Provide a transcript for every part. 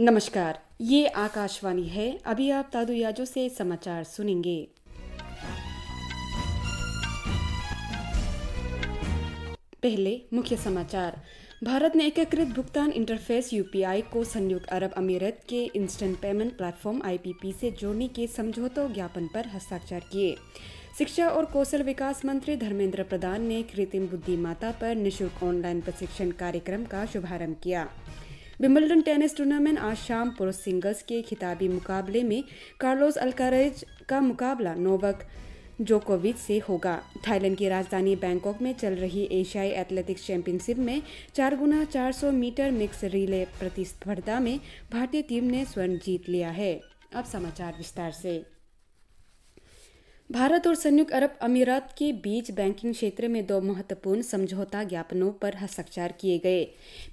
नमस्कार ये आकाशवाणी है अभी आप दादू याजो से समाचार सुनेंगे पहले मुख्य समाचार भारत ने एकीकृत भुगतान इंटरफेस यूपीआई को संयुक्त अरब अमीरत के इंस्टेंट पेमेंट प्लेटफॉर्म आईपीपी से जोड़ने के समझौतों ज्ञापन पर हस्ताक्षर किए शिक्षा और कौशल विकास मंत्री धर्मेंद्र प्रधान ने कृत्रिम माता पर निशुल्क ऑनलाइन प्रशिक्षण कार्यक्रम का शुभारंभ किया विम्बलडन टेनिस टूर्नामेंट आज शाम पुरुष सिंगल्स के खिताबी मुकाबले में कार्लोस अल्कारेज का मुकाबला नोवक जोकोविच से होगा थाईलैंड की राजधानी बैंकॉक में चल रही एशियाई एथलेटिक्स चैंपियनशिप में चार गुना चार सौ मीटर मिक्स रिले प्रतिस्पर्धा में भारतीय टीम ने स्वर्ण जीत लिया है अब समाचार विस्तार से भारत और संयुक्त अरब अमीरात के बीच बैंकिंग क्षेत्र में दो महत्वपूर्ण समझौता ज्ञापनों पर हस्ताक्षर किए गए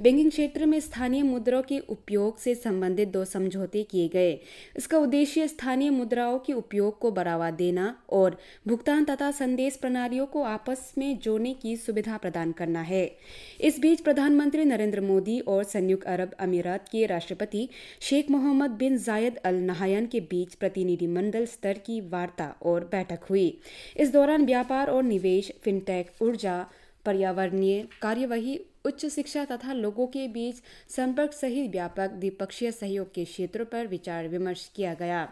बैंकिंग क्षेत्र में स्थानीय मुद्राओं के उपयोग से संबंधित दो समझौते किए गए इसका उद्देश्य स्थानीय मुद्राओं के उपयोग को बढ़ावा देना और भुगतान तथा संदेश प्रणालियों को आपस में जोड़ने की सुविधा प्रदान करना है इस बीच प्रधानमंत्री नरेंद्र मोदी और संयुक्त अरब अमीरात के राष्ट्रपति शेख मोहम्मद बिन जायद अल नहायन के बीच प्रतिनिधिमंडल स्तर की वार्ता और बैठक हुई इस दौरान व्यापार और निवेश फिनटेक ऊर्जा पर्यावरणीय कार्यवाही उच्च शिक्षा तथा लोगों के बीच संपर्क सहित व्यापक द्विपक्षीय सहयोग के क्षेत्रों पर विचार विमर्श किया गया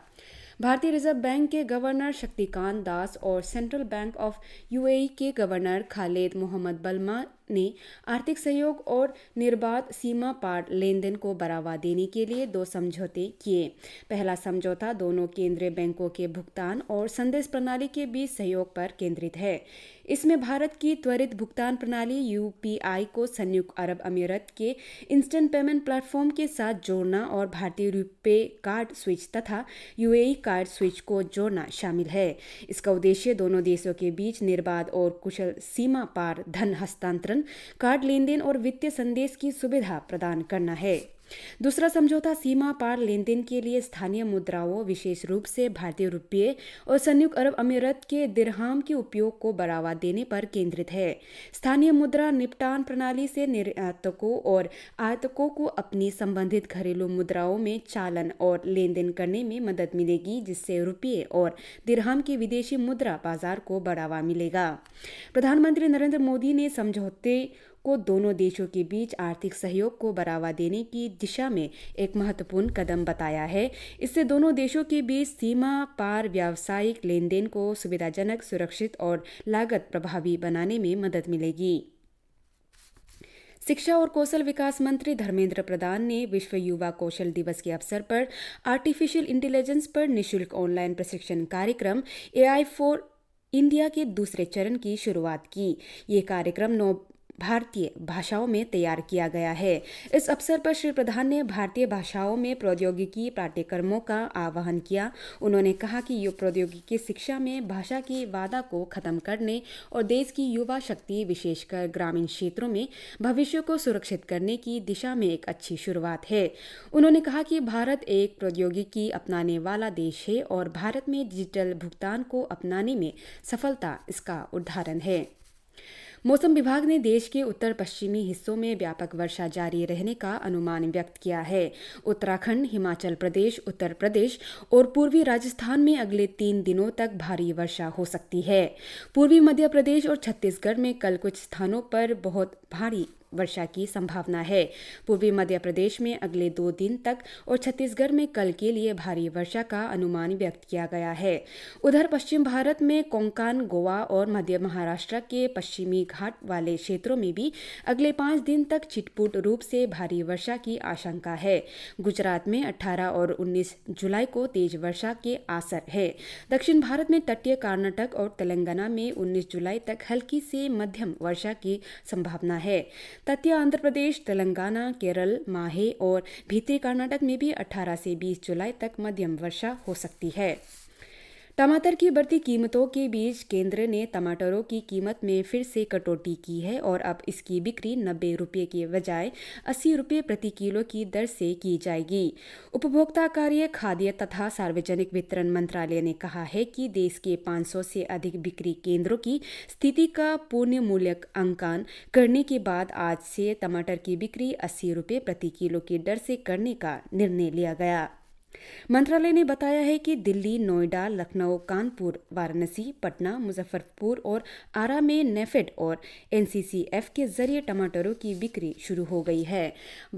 भारतीय रिजर्व बैंक के गवर्नर शक्तिकांत दास और सेंट्रल बैंक ऑफ यूएई के गवर्नर खालिद मोहम्मद बलमा ने आर्थिक सहयोग और निर्बाध सीमा पार लेन देन को बढ़ावा देने के लिए दो समझौते किए पहला समझौता दोनों केंद्रीय बैंकों के भुगतान और संदेश प्रणाली के बीच सहयोग पर केंद्रित है इसमें भारत की त्वरित भुगतान प्रणाली यू को संयुक्त अरब अमीरत के इंस्टेंट पेमेंट प्लेटफॉर्म के साथ जोड़ना और भारतीय रुपये कार्ड स्विच तथा यू कार्ड स्विच को जोड़ना शामिल है इसका उद्देश्य दोनों देशों के बीच निर्बाध और कुशल सीमा पार धन हस्तांतरण कार्ड लेन देन और वित्तीय संदेश की सुविधा प्रदान करना है दूसरा समझौता सीमा पार लेन देन के लिए स्थानीय मुद्राओं विशेष रूप से भारतीय रुपये और संयुक्त अरब अमीरत के दिरहाम के उपयोग को बढ़ावा देने पर केंद्रित है स्थानीय मुद्रा निपटान प्रणाली से निर्यातकों और आयातकों को अपनी संबंधित घरेलू मुद्राओं में चालन और लेन देन करने में मदद मिलेगी जिससे रुपये और दिरहाम की विदेशी मुद्रा बाजार को बढ़ावा मिलेगा प्रधानमंत्री नरेंद्र मोदी ने समझौते को दोनों देशों के बीच आर्थिक सहयोग को बढ़ावा देने की दिशा में एक महत्वपूर्ण कदम बताया है इससे दोनों देशों के बीच सीमा पार व्यावसायिक लेन देन को सुविधाजनक सुरक्षित और लागत प्रभावी बनाने में मदद मिलेगी शिक्षा और कौशल विकास मंत्री धर्मेंद्र प्रधान ने विश्व युवा कौशल दिवस के अवसर पर आर्टिफिशियल इंटेलिजेंस पर निशुल्क ऑनलाइन प्रशिक्षण कार्यक्रम ए आई फॉर इंडिया के दूसरे चरण की शुरुआत की ये कार्यक्रम नौ भारतीय भाषाओं में तैयार किया गया है इस अवसर पर श्री प्रधान ने भारतीय भाषाओं में प्रौद्योगिकी पाठ्यक्रमों का आह्वान किया उन्होंने कहा कि युवा प्रौद्योगिकी शिक्षा में भाषा की वादा को खत्म करने और देश की युवा शक्ति विशेषकर ग्रामीण क्षेत्रों में भविष्य को सुरक्षित करने की दिशा में एक अच्छी शुरुआत है उन्होंने कहा कि भारत एक प्रौद्योगिकी अपनाने वाला देश है और भारत में डिजिटल भुगतान को अपनाने में सफलता इसका उदाहरण है मौसम विभाग ने देश के उत्तर पश्चिमी हिस्सों में व्यापक वर्षा जारी रहने का अनुमान व्यक्त किया है उत्तराखंड हिमाचल प्रदेश उत्तर प्रदेश और पूर्वी राजस्थान में अगले तीन दिनों तक भारी वर्षा हो सकती है पूर्वी मध्य प्रदेश और छत्तीसगढ़ में कल कुछ स्थानों पर बहुत भारी वर्षा की संभावना है पूर्वी मध्य प्रदेश में अगले दो दिन तक और छत्तीसगढ़ में कल के लिए भारी वर्षा का अनुमान व्यक्त किया गया है उधर पश्चिम भारत में कोंकान गोवा और मध्य महाराष्ट्र के पश्चिमी घाट वाले क्षेत्रों में भी अगले पांच दिन तक छिटपुट रूप से भारी वर्षा की आशंका है गुजरात में 18 और 19 जुलाई को तेज वर्षा के आसर है दक्षिण भारत में तटीय कर्नाटक और तेलंगाना में 19 जुलाई तक हल्की से मध्यम वर्षा की संभावना है तथ्य आंध्र प्रदेश तेलंगाना केरल माहे और भीतरी कर्नाटक में भी 18 से 20 जुलाई तक मध्यम वर्षा हो सकती है टमाटर की बढ़ती कीमतों के बीच केंद्र ने टमाटरों की कीमत में फिर से कटौती की है और अब इसकी बिक्री नब्बे रुपये के बजाय अस्सी रुपये प्रति किलो की दर से की जाएगी उपभोक्ता कार्य खाद्य तथा सार्वजनिक वितरण मंत्रालय ने कहा है कि देश के 500 से अधिक बिक्री केंद्रों की स्थिति का पूर्ण मूल्य अंकन करने के बाद आज से टमाटर की बिक्री अस्सी रुपये प्रति किलो की दर से करने का निर्णय लिया गया मंत्रालय ने बताया है कि दिल्ली नोएडा लखनऊ कानपुर वाराणसी पटना मुजफ्फरपुर और आरा में नेफेड और एनसीसीएफ के जरिए टमाटरों की बिक्री शुरू हो गई है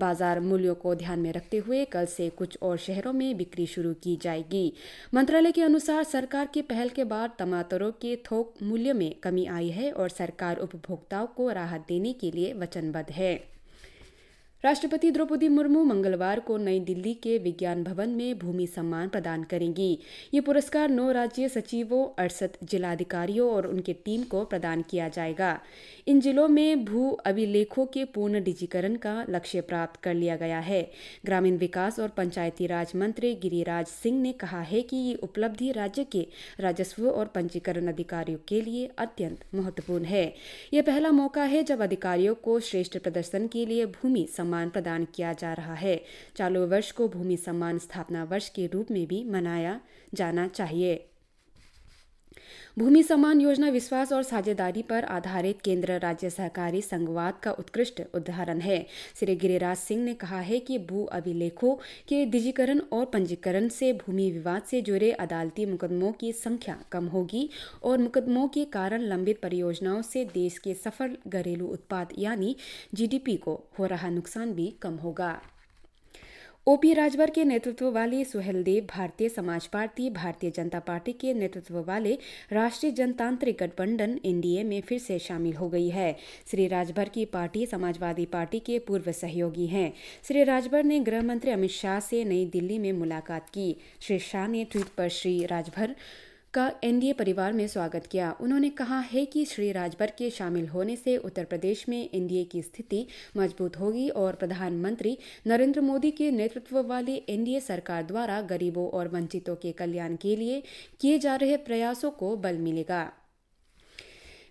बाजार मूल्यों को ध्यान में रखते हुए कल से कुछ और शहरों में बिक्री शुरू की जाएगी मंत्रालय के अनुसार सरकार की पहल के बाद टमाटरों के थोक मूल्य में कमी आई है और सरकार उपभोक्ताओं को राहत देने के लिए वचनबद्ध है राष्ट्रपति द्रौपदी मुर्मू मंगलवार को नई दिल्ली के विज्ञान भवन में भूमि सम्मान प्रदान करेंगी ये पुरस्कार नौ राज्य सचिवों अड़सठ जिलाधिकारियों और उनके टीम को प्रदान किया जाएगा इन जिलों में भू अभिलेखों के पूर्ण डिजीकरण का लक्ष्य प्राप्त कर लिया गया है ग्रामीण विकास और पंचायती राज मंत्री गिरिराज सिंह ने कहा है कि ये उपलब्धि राज्य के राजस्व और पंजीकरण अधिकारियों के लिए अत्यंत महत्वपूर्ण है यह पहला मौका है जब अधिकारियों को श्रेष्ठ प्रदर्शन के लिए भूमि सम्मान सम्मान प्रदान किया जा रहा है चालू वर्ष को भूमि सम्मान स्थापना वर्ष के रूप में भी मनाया जाना चाहिए भूमि सम्मान योजना विश्वास और साझेदारी पर आधारित केंद्र राज्य सहकारी संघवाद का उत्कृष्ट उदाहरण है श्री गिरिराज सिंह ने कहा है कि भू अभिलेखों के डिजीकरण और पंजीकरण से भूमि विवाद से जुड़े अदालती मुकदमों की संख्या कम होगी और मुकदमों के कारण लंबित परियोजनाओं से देश के सफल घरेलू उत्पाद यानी जीडीपी को हो रहा नुकसान भी कम होगा ओपी राजभर के नेतृत्व वाले सुहेलदेव भारतीय समाज पार्टी भारतीय जनता पार्टी के नेतृत्व वाले राष्ट्रीय जनतांत्रिक गठबंधन एनडीए में फिर से शामिल हो गई है श्री राजभर की पार्टी समाजवादी पार्टी के पूर्व सहयोगी हैं श्री राजभर ने गृह मंत्री अमित शाह से नई दिल्ली में मुलाकात की श्री शाह ने ट्वीट पर श्री राजभर का एनडीए परिवार में स्वागत किया उन्होंने कहा है कि श्री राजभर के शामिल होने से उत्तर प्रदेश में एनडीए की स्थिति मजबूत होगी और प्रधानमंत्री नरेंद्र मोदी के नेतृत्व वाली एनडीए सरकार द्वारा गरीबों और वंचितों के कल्याण के लिए किए जा रहे प्रयासों को बल मिलेगा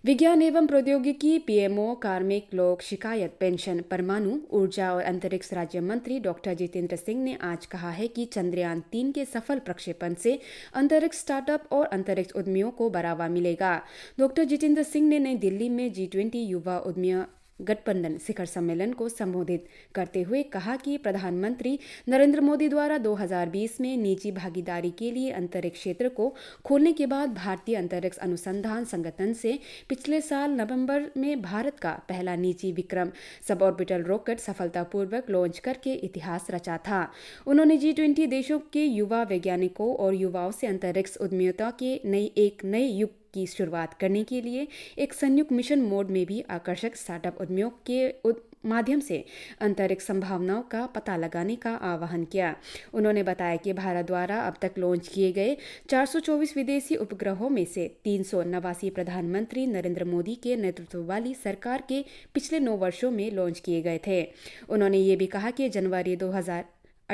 विज्ञान एवं प्रौद्योगिकी पीएमओ कार्मिक लोक शिकायत पेंशन परमाणु ऊर्जा और अंतरिक्ष राज्य मंत्री डॉक्टर जितेंद्र सिंह ने आज कहा है कि चंद्रयान तीन के सफल प्रक्षेपण से अंतरिक्ष स्टार्टअप और अंतरिक्ष उद्यमियों को बढ़ावा मिलेगा डॉक्टर जितेंद्र सिंह ने नई दिल्ली में जी ट्वेंटी युवा उद्यमियों गठबंधन शिखर सम्मेलन को संबोधित करते हुए कहा कि प्रधानमंत्री नरेंद्र मोदी द्वारा 2020 में निजी भागीदारी के लिए अंतरिक्ष क्षेत्र को खोलने के बाद भारतीय अंतरिक्ष अनुसंधान संगठन से पिछले साल नवंबर में भारत का पहला निजी विक्रम सब ऑर्बिटल रॉकेट सफलतापूर्वक लॉन्च करके इतिहास रचा था उन्होंने जी ट्वेंटी देशों के युवा वैज्ञानिकों और युवाओं से अंतरिक्ष उद्यमियता के नई एक नए युग की शुरुआत करने के लिए एक संयुक्त मिशन मोड में भी आकर्षक स्टार्टअप उद्योग के उद... माध्यम से अंतरिक्ष संभावनाओं का पता लगाने का आह्वान किया उन्होंने बताया कि भारत द्वारा अब तक लॉन्च किए गए 424 विदेशी उपग्रहों में से तीन प्रधानमंत्री नरेंद्र मोदी के नेतृत्व वाली सरकार के पिछले नौ वर्षों में लॉन्च किए गए थे उन्होंने ये भी कहा कि जनवरी 2000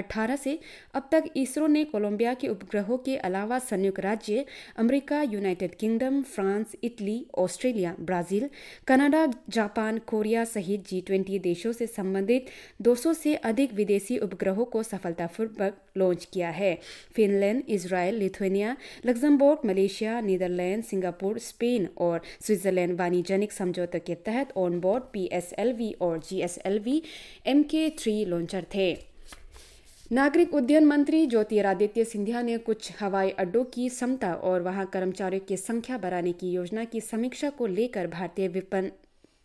2018 से अब तक इसरो ने कोलंबिया के उपग्रहों के अलावा संयुक्त राज्य America, United Kingdom France Italy Australia Brazil Canada Japan Korea सहित जी ट्वेंटी देशों से संबंधित 200 से अधिक विदेशी उपग्रहों को सफलतापूर्वक लॉन्च किया है Finland Israel Lithuania Luxembourg Malaysia Netherland Singapore Spain और स्विट्जरलैंड वाणिज्यिक समझौते के तहत ऑनबोर्ड पी एस और G M K three launcher थे नागरिक उड्डयन मंत्री ज्योतिरादित्य सिंधिया ने कुछ हवाई अड्डों की क्षमता और वहां कर्मचारियों की संख्या बढ़ाने की योजना की समीक्षा को लेकर भारतीय विपन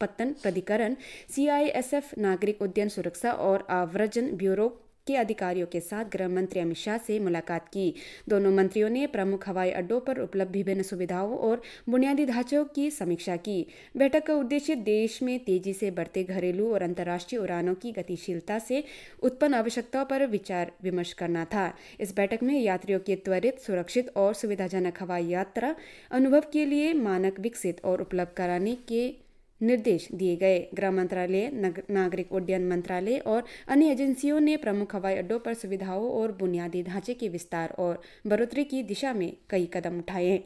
पत्तन प्राधिकरण सीआईएसएफ नागरिक उद्यन सुरक्षा और आव्रजन ब्यूरो के अधिकारियों के साथ गृह मंत्री अमित शाह से मुलाकात की दोनों मंत्रियों ने प्रमुख हवाई अड्डों पर उपलब्ध विभिन्न सुविधाओं और बुनियादी ढांचों की समीक्षा की बैठक का उद्देश्य देश में तेजी से बढ़ते घरेलू और अंतर्राष्ट्रीय उड़ानों की गतिशीलता से उत्पन्न आवश्यकताओं पर विचार विमर्श करना था इस बैठक में यात्रियों के त्वरित सुरक्षित और सुविधाजनक हवाई यात्रा अनुभव के लिए मानक विकसित और उपलब्ध कराने के निर्देश दिए गए गृह मंत्रालय नागरिक उड्डयन मंत्रालय और अन्य एजेंसियों ने प्रमुख हवाई अड्डों पर सुविधाओं और बुनियादी ढांचे के विस्तार और बढ़ोतरी की दिशा में कई कदम उठाए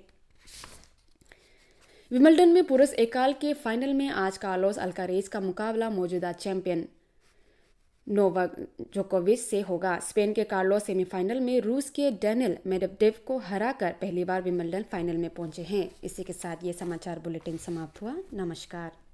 विमल्डन में पुरुष एकाल के फाइनल में आज कार्लोस अल्कारेज का मुकाबला मौजूदा चैंपियन नोवाक जोकोविच से होगा स्पेन के कार्लोस सेमीफाइनल में रूस के डेनिल मेडवडेव को हराकर पहली बार विमल्डन फाइनल में पहुंचे हैं इसी के साथ ये समाचार बुलेटिन समाप्त हुआ नमस्कार